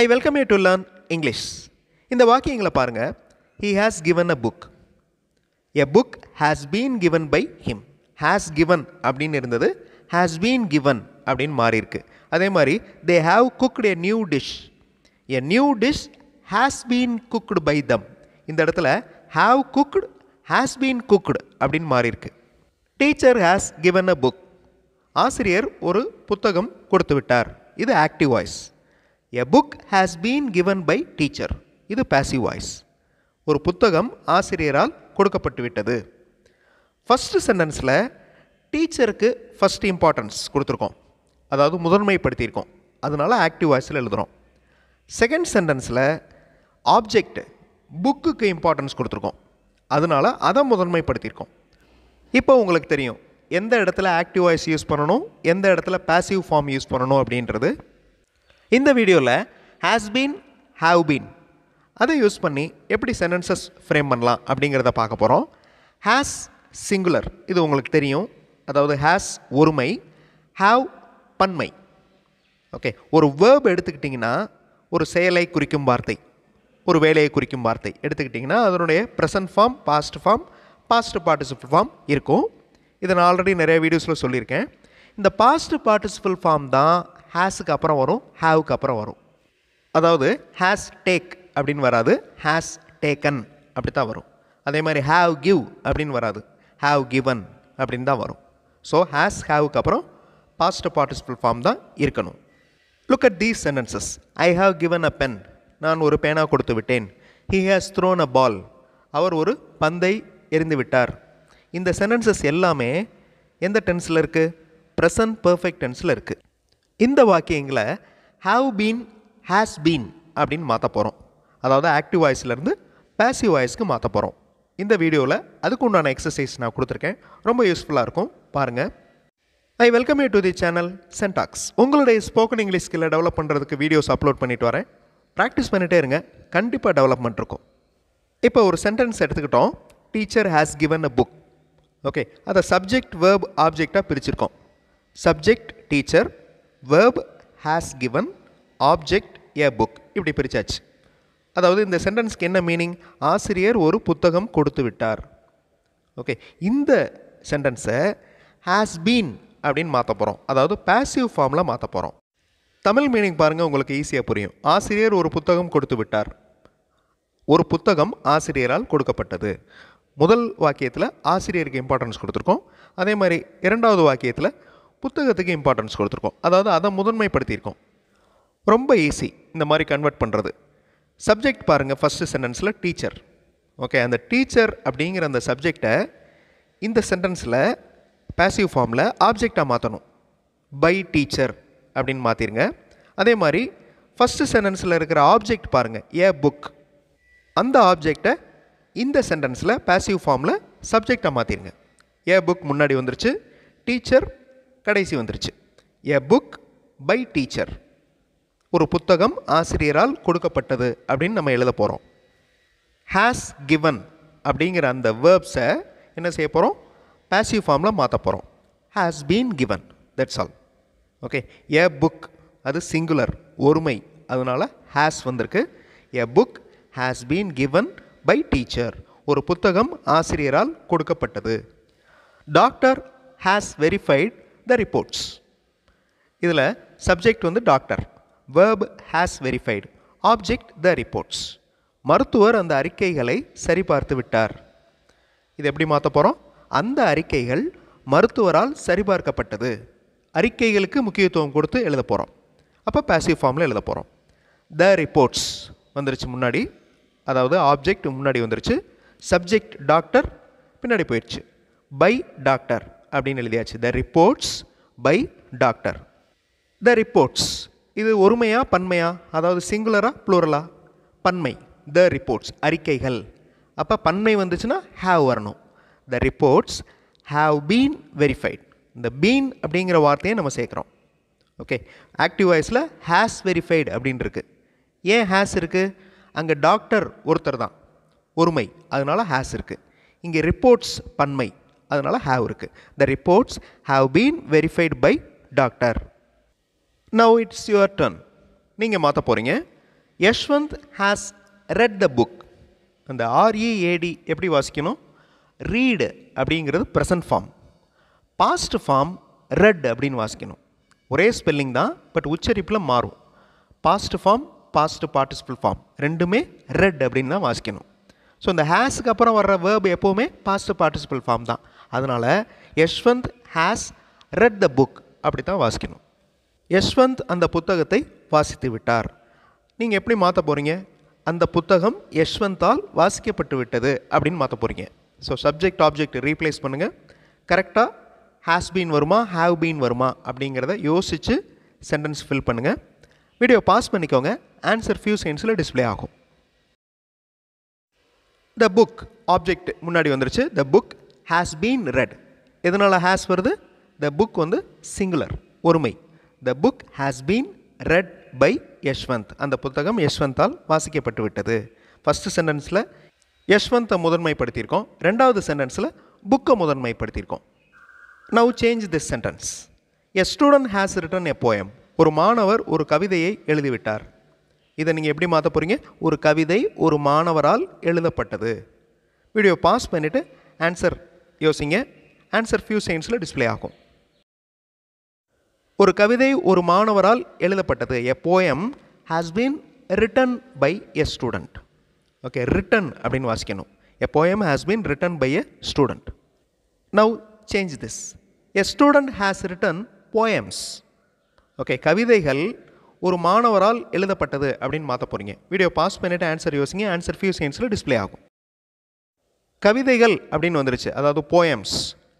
I welcome you to learn English இந்த வாக்கியங்களை பாருங்கள் he has given a book a book has been given by him has given அப்படின்னு இருந்தது has been given அப்படின்னு மாறியிருக்கு அதே மாதிரி they have cooked a new dish a new dish has been cooked by them இந்த இடத்துல have cooked has been cooked அப்படின்னு மாறியிருக்கு teacher has given a book ஆசிரியர் ஒரு புத்தகம் கொடுத்து விட்டார் இது active voice a book has been given by teacher இது பேசிவ் வாய்ஸ் ஒரு புத்தகம் ஆசிரியரால் கொடுக்கப்பட்டு விட்டது ஃபஸ்ட்டு சென்டென்ஸில் டீச்சருக்கு ஃபஸ்ட் இம்பார்ட்டன்ஸ் கொடுத்துருக்கோம் அதாவது முதன்மைப்படுத்தியிருக்கோம் அதனால் ஆக்டிவ் வாய்ஸில் எழுதுகிறோம் செகண்ட் சென்டென்ஸில் ஆப்ஜெக்ட் புக்குக்கு இம்பார்ட்டன்ஸ் கொடுத்துருக்கோம் அதனால் அதை முதன்மைப்படுத்தியிருக்கோம் இப்போ உங்களுக்கு தெரியும் எந்த இடத்துல ஆக்டிவ் வாய்ஸ் யூஸ் பண்ணணும் எந்த இடத்துல பேசிவ் ஃபார்ம் யூஸ் பண்ணணும் அப்படின்றது இந்த வீடியோவில் ஹேஸ் பீன் ஹாவ் பீன் அதை யூஸ் பண்ணி எப்படி சென்டென்சஸ் ஃப்ரேம் பண்ணலாம் அப்படிங்கிறத பார்க்க போகிறோம் ஹேஸ் சிங்குலர் இது உங்களுக்கு தெரியும் அதாவது ஹேஸ் ஒருமை ஹாவ் பன்மை ஓகே ஒரு வேர்ப் எடுத்துக்கிட்டிங்கன்னா ஒரு செயலை குறிக்கும் வார்த்தை ஒரு வேலையை குறிக்கும் வார்த்தை எடுத்துக்கிட்டிங்கன்னா அதனுடைய present form past form past participle form இருக்கும் இதை நான் ஆல்ரெடி நிறைய வீடியோஸில் சொல்லியிருக்கேன் இந்த பாஸ்ட் பார்ட்டிசிபிள் ஃபார்ம் தான் ஹேஸுக்கு அப்புறம் வரும் ஹாவுக்கு அப்புறம் வரும் அதாவது ஹேஸ் டேக் அப்படின்னு வராது ஹேஸ் டேக்கன் அப்படி தான் வரும் அதே மாதிரி ஹாவ் கிவ் அப்படின்னு வராது ஹாவ் கிவன் அப்படின்னு தான் வரும் ஸோ ஹேஸ் ஹாவுக்கு அப்புறம் பாஸ்ட் பார்ட்டிசிபிள் ஃபார்ம் தான் இருக்கணும் look at these sentences I have given a pen நான் ஒரு பேனா கொடுத்து விட்டேன் he has thrown a ball அவர் ஒரு பந்தை எரிந்து விட்டார் இந்த சென்டென்சஸ் எல்லாமே எந்த டென்ஸில் இருக்குது ப்ரெசன்ட் பர்ஃபெக்ட் டென்ஸில் இருக்குது இந்த வாக்கியங்களை ஹாவ் பீன் ஹேஸ் பீன் அப்படின்னு மாற்ற போகிறோம் அதாவது ஆக்டிவ் வாய்ஸ்லேருந்து பேசிவ் வாய்ஸ்க்கு மாற்ற போகிறோம் இந்த வீடியோவில் அதுக்கு உண்டான எக்ஸசைஸ் நான் கொடுத்துருக்கேன் ரொம்ப யூஸ்ஃபுல்லாக இருக்கும் பாருங்கள் I welcome you to the channel சென்டாக்ஸ் உங்களுடைய ஸ்போக்கன் இங்கிலீஷ் ஸ்கில்லை டெவலப் பண்ணுறதுக்கு வீடியோஸ் அப்லோட் பண்ணிட்டு வரேன் ப்ராக்டிஸ் பண்ணிகிட்டே இருங்க கண்டிப்பாக டெவலப்மெண்ட் இருக்கும் இப்போ ஒரு சென்டென்ஸ் எடுத்துக்கிட்டோம் teacher has given a book okay அதை சப்ஜெக்ட் வேர்ப் ஆப்ஜெக்டாக பிரிச்சிருக்கோம் subject teacher verb has given object a book இப்படி பிரித்தாச்சு அதாவது இந்த சென்டென்ஸ்க்கு என்ன மீனிங் ஆசிரியர் ஒரு புத்தகம் கொடுத்து விட்டார் ஓகே இந்த சென்டென்ஸை ஹாஸ் பீன் அப்படின்னு மாற்ற போகிறோம் அதாவது பேசிவ் ஃபார்மில் மாற்ற போகிறோம் தமிழ் மீனிங் பாருங்கள் உங்களுக்கு ஈஸியாக புரியும் ஆசிரியர் ஒரு புத்தகம் கொடுத்து விட்டார் ஒரு புத்தகம் ஆசிரியரால் கொடுக்கப்பட்டது முதல் வாக்கியத்தில் ஆசிரியருக்கு இம்பார்ட்டன்ஸ் கொடுத்துருக்கோம் அதே மாதிரி இரண்டாவது வாக்கியத்தில் புத்தகத்துக்கு இம்பார்ட்டன்ஸ் கொடுத்துருக்கோம் அதாவது அதை முதன்மைப்படுத்தியிருக்கோம் ரொம்ப ஈஸி இந்த மாதிரி கன்வெர்ட் பண்ணுறது சப்ஜெக்ட் பாருங்கள் ஃபஸ்ட்டு சென்டென்ஸில் டீச்சர் ஓகே அந்த டீச்சர் அப்படிங்கிற அந்த சப்ஜெக்டை இந்த சென்டென்ஸில் பேசிவ் ஃபார்மில் ஆப்ஜெக்டாக மாற்றணும் பை டீச்சர் அப்படின்னு மாற்றிருங்க அதே மாதிரி ஃபஸ்ட்டு சென்டென்ஸில் இருக்கிற ஆப்ஜெக்ட் பாருங்கள் ஏ புக் அந்த ஆப்ஜெக்டை இந்த சென்டென்ஸில் பேசிவ் ஃபார்மில் சப்ஜெக்டாக மாற்றிருங்க ஏ புக் முன்னாடி வந்துருச்சு டீச்சர் கடைசி வந்துருச்சு எ புக் பை டீச்சர் ஒரு புத்தகம் ஆசிரியரால் கொடுக்கப்பட்டது அப்படின்னு நம்ம எழுத போகிறோம் ஹேஸ் கிவன் அப்படிங்கிற அந்த வேர்ப்ஸை என்ன செய்ய போகிறோம் பேசிவ் ஃபார்மில் மாற்ற போகிறோம் has been given that's all okay a book அது சிங்குலர் ஒருமை அதனால் ஹேஸ் வந்திருக்கு a book has been given by teacher ஒரு புத்தகம் ஆசிரியரால் கொடுக்கப்பட்டது doctor has verified the reports இதில் சப்ஜெக்ட் வந்து doctor verb has verified object the reports மருத்துவர் அந்த அறிக்கைகளை சரிபார்த்து விட்டார் இது எப்படி மாற்ற போகிறோம் அந்த அறிக்கைகள் மருத்துவரால் சரிபார்க்கப்பட்டது அறிக்கைகளுக்கு முக்கியத்துவம் கொடுத்து எழுத போகிறோம் அப்போ பேசிவ் ஃபார்மில் எழுத போகிறோம் த ரிப்போர்ட்ஸ் வந்துருச்சு முன்னாடி அதாவது ஆப்ஜெக்ட் முன்னாடி வந்துருச்சு சப்ஜெக்ட் டாக்டர் பின்னாடி போயிடுச்சு பை டாக்டர் அப்படின்னு எழுதியாச்சு the reports by doctor the reports இது ஒருமையா பன்மையா அதாவது சிங்குலரா ப்ளூரலா பன்மை த ரிப்போர்ட்ஸ் அறிக்கைகள் அப்போ பன்மை வந்துச்சுன்னா ஹாவ் வரணும் the reports have been verified இந்த பீன் அப்படிங்கிற வார்த்தையை நம்ம சேர்க்குறோம் ஓகே ஆக்டிவ் வாய்ஸில் ஹேஸ் வெரிஃபைடு அப்படின்னு இருக்குது ஏன் ஹேஸ் இருக்குது அங்கே டாக்டர் ஒருத்தர் தான் ஒருமை அதனால் ஹேஸ் இருக்குது இங்கே ரிப்போர்ட்ஸ் பன்மை அதனால் ஹாவ் இருக்குது the reports have been verified by doctor now it's your turn நீங்கள் மாற்ற போகிறீங்க Yashwant has read the book அந்த ஆர்இஏடி e எப்படி வாசிக்கணும் ரீடு அப்படிங்கிறது present form past form read அப்படின்னு வாசிக்கணும் ஒரே ஸ்பெல்லிங் தான் பட் உச்சரிப்பில் மாறும் past form past participle form ரெண்டுமே ரெட் அப்படின்னு தான் வாசிக்கணும் ஸோ இந்த ஹேஸுக்கு அப்புறம் வர்ற வேர்ப் எப்போவுமே பாஸ்ட் பார்ட்டிசிபல் ஃபார்ம் தான் அதனால் Yashwant has read the book அப்படி தான் வாசிக்கணும் யஷ்வந்த் அந்த புத்தகத்தை வாசித்து விட்டார் நீங்கள் எப்படி மாற்ற போகிறீங்க அந்த புத்தகம் யஷ்வந்தால் வாசிக்கப்பட்டு விட்டது அப்படின்னு மாற்ற போகிறீங்க ஸோ சப்ஜெக்ட் ஆப்ஜெக்ட் ரீப்ளேஸ் பண்ணுங்கள் கரெக்டாக ஹேஸ் பீன் வருமா ஹாவ் பீன் வருமா அப்படிங்கிறத யோசித்து சென்டென்ஸ் ஃபில் பண்ணுங்கள் வீடியோ பாஸ் பண்ணிக்கோங்க ஆன்சர் ஃபியூ செகண்ட்ஸில் டிஸ்பிளே ஆகும் த புக் ஆப்ஜெக்ட் முன்னாடி வந்துருச்சு the book has been read எதனால் ஹேஸ் வருது த புக் வந்து சிங்குலர் ஒருமை the book has been read by Yashwant அந்த புத்தகம் யஷ்வந்தால் வாசிக்கப்பட்டு விட்டது ஃபஸ்ட்டு சென்டென்ஸில் யஷ்வந்தை முதன்மைப்படுத்தியிருக்கோம் ரெண்டாவது சென்டென்ஸில் புக்கை முதன்மைப்படுத்தியிருக்கோம் now change this sentence a student has written a poem ஒரு மாணவர் ஒரு கவிதையை எழுதிவிட்டார் இதை நீங்கள் எப்படி மாற்ற போகிறீங்க ஒரு கவிதை ஒரு மாணவரால் எழுதப்பட்டது வீடியோ பாஸ் பண்ணிவிட்டு ஆன்சர் யோசிங்க ஆன்சர் ஃபியூ செகண்ட்ஸில் டிஸ்பிளே ஆகும் ஒரு கவிதை ஒரு மாணவரால் எழுதப்பட்டது a poem has been written by a student okay written அப்படின்னு வாசிக்கணும் a poem has been written by a student now change this a student has written poems okay கவிதைகள் ஒரு மாணவரால் எழுதப்பட்டது அப்படின்னு மாற்ற போகிறீங்க வீடியோ பாஸ் பண்ணிவிட்டு ஆன்சர் யோசிங்க ஆன்சர் ஃபியூ சயின்ஸில் டிஸ்பிளே ஆகும் கவிதைகள் அப்படின்னு வந்துருச்சு அதாவது போயம்ஸ்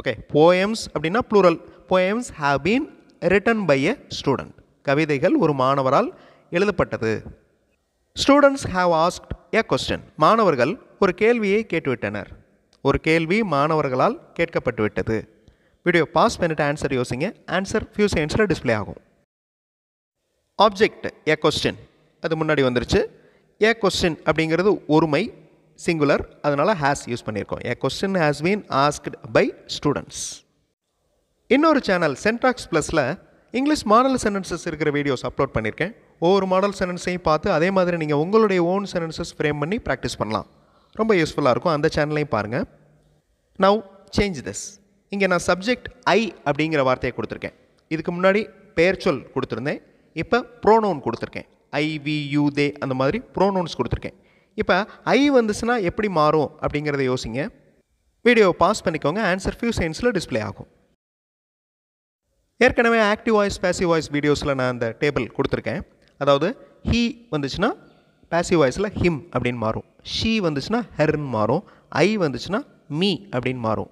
ஓகே போயம்ஸ் அப்படின்னா plural poems have been written by a student கவிதைகள் ஒரு மாணவரால் எழுதப்பட்டது students have asked a question மாணவர்கள் ஒரு கேள்வியை கேட்டுவிட்டனர் ஒரு கேள்வி மாணவர்களால் கேட்கப்பட்டுவிட்டது வீடியோ பாஸ் பண்ணிவிட்டு ஆன்சர் யோசிங்க ஆன்சர் ஃபியூ செகண்ட்ஸில் டிஸ்பிளே ஆகும் ஆப்ஜெக்ட் ஏ கொஸ்டின் அது முன்னாடி வந்துருச்சு ஏ கொஸ்டின் அப்படிங்கிறது ஒருமை சிங்குலர் அதனால் ஹேஸ் யூஸ் பண்ணியிருக்கோம் a question has been asked by students இன்னொரு சேனல் சென்ட்ராக்ஸ் ப்ளஸில் இங்கிலீஷ் மாடல் சென்டென்சஸ் இருக்கிற வீடியோஸ் அப்லோட் பண்ணியிருக்கேன் ஒவ்வொரு மாடல் சென்டென்ஸையும் பார்த்து அதே மாதிரி நீங்கள் உங்களுடைய ஓன் சென்டென்சஸ் ஃப்ரேம் பண்ணி ப்ராக்டிஸ் பண்ணலாம் ரொம்ப யூஸ்ஃபுல்லாக இருக்கும் அந்த சேனலையும் பாருங்கள் நவ் சேஞ்ச் திஸ் இங்கே நான் சப்ஜெக்ட் ஐ அப்படிங்கிற வார்த்தையை கொடுத்துருக்கேன் இதுக்கு முன்னாடி பெயர் சொல் கொடுத்துருந்தேன் இப்போ ப்ரோனோன் கொடுத்துருக்கேன் ஐ வி யூ தே அந்த மாதிரி ப்ரோனோன்ஸ் கொடுத்துருக்கேன் இப்போ ஐ வந்துச்சுன்னா எப்படி மாறும் அப்படிங்கிறத யோசிங்க வீடியோ பாஸ் பண்ணிக்கோங்க ஆன்சர் ஃபியூ சென்ஸில் டிஸ்பிளே ஆகும் ஏற்கனவே ஆக்டிவ் வாய்ஸ் பேசிவ் வாய்ஸ் வீடியோஸில் நான் அந்த டேபிள் கொடுத்துருக்கேன் அதாவது ஹீ வந்துச்சுன்னா பேசிவ் வாய்ஸில் ஹிம் அப்படின்னு மாறும் ஷீ வந்துச்சுன்னா ஹெர்ன்னு மாறும் ஐ வந்துச்சுன்னா மீ அப்படின்னு மாறும்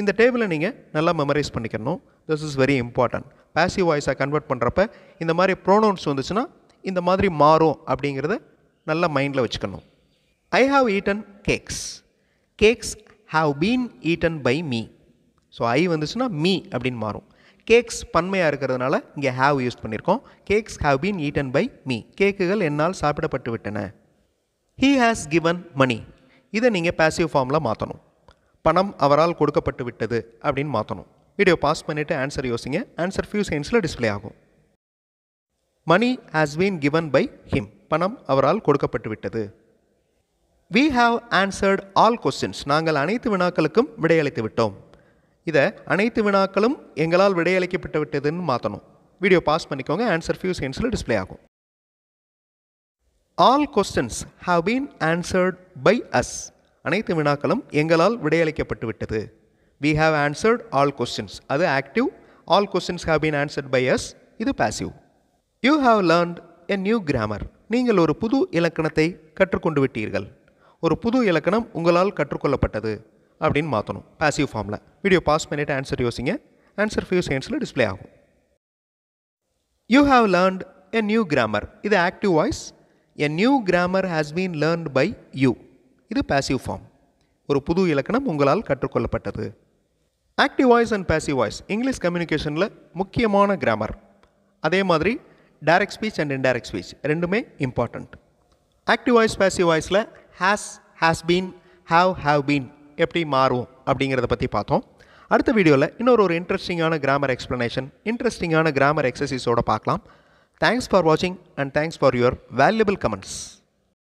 இந்த டேபிளை நீங்கள் நல்லா மெமரைஸ் பண்ணிக்கணும் this is very important passive வாய்ஸாக கன்வெர்ட் பண்ணுறப்ப இந்த மாதிரி ப்ரோனவுன்ஸ் வந்துச்சுன்னா இந்த மாதிரி மாறும் அப்படிங்கிறத நல்லா மைண்டில் வச்சுக்கணும் I have eaten cakes cakes have been eaten by me so I வந்துச்சுன்னா மீ அப்படின்னு மாறும் கேக்ஸ் பன்மையாக இருக்கிறதுனால இங்கே ஹாவ் யூஸ் பண்ணியிருக்கோம் cakes have been eaten by me கேக்குகள் என்னால் சாப்பிடப்பட்டு விட்டன ஹீ ஹாஸ் கிவன் மணி இதை நீங்கள் பேசிவ் ஃபார்மில் மாற்றணும் பணம் அவரால் கொடுக்கப்பட்டு விட்டது அப்படின்னு மாற்றணும் வீடியோ பாஸ் பண்ணிவிட்டு ஆன்சர் யோசிங்க ஆன்சர் ஃபியூ செகண்ட்ஸில் டிஸ்பிளே ஆகும் money has been given by him பணம் அவரால் கொடுக்கப்பட்டு விட்டது we have answered all questions நாங்கள் அனைத்து வினாக்களுக்கும் விடையளித்து விட்டோம் இதை அனைத்து வினாக்களும் எங்களால் விடையளிக்கப்பட்டு விட்டதுன்னு மாற்றணும் வீடியோ பாஸ் பண்ணிக்கோங்க ஆன்சர் ஃபியூ செகண்ட்ஸில் டிஸ்பிளே ஆகும் all questions have been answered by us அனைத்து வினாக்களும் எங்களால் விடையளிக்கப்பட்டுவிட்டது we have answered all questions அது active all questions have been answered by us இது passive you have learnt a new grammar நீங்கள் ஒரு புது இலக்கணத்தை கற்றுக்கொண்டு விட்டீர்கள் ஒரு புது இலக்கணம் உங்களால் கற்றுக்கொள்ளப்பட்டது அப்படின்னு மாற்றணும் பேசிவ் ஃபார்மில் வீடியோ பாஸ் பண்ணிவிட்டு ஆன்சர் யோசிங்க ஆன்சர் ஃபியூ செகண்ட்ஸில் டிஸ்பிளே ஆகும் you have learnt a new grammar இது active voice a new grammar has been learnt by you இது பேசிவ் ஃபார்ம் ஒரு புது இலக்கணம் உங்களால் கற்றுக்கொள்ளப்பட்டது active voice and passive voice English கம்யூனிகேஷனில் முக்கியமான கிராமர் அதே மாதிரி direct speech and indirect speech ரெண்டுமே இம்பார்ட்டண்ட் ஆக்டிவ் வாய்ஸ் பேசிவ் வாய்ஸில் has has been have have been எப்படி மாறும் அப்படிங்கிறத பற்றி பார்த்தோம் அடுத்த வீடியோவில் இன்னொரு ஒரு இன்ட்ரெஸ்டிங்கான கிராமர் எக்ஸ்ப்ளனேஷன் இன்ட்ரெஸ்டிங்கான கிராமர் எக்ஸசைஸோடு பார்க்கலாம் தேங்க்ஸ் ஃபார் வாட்சிங் and thanks for your valuable comments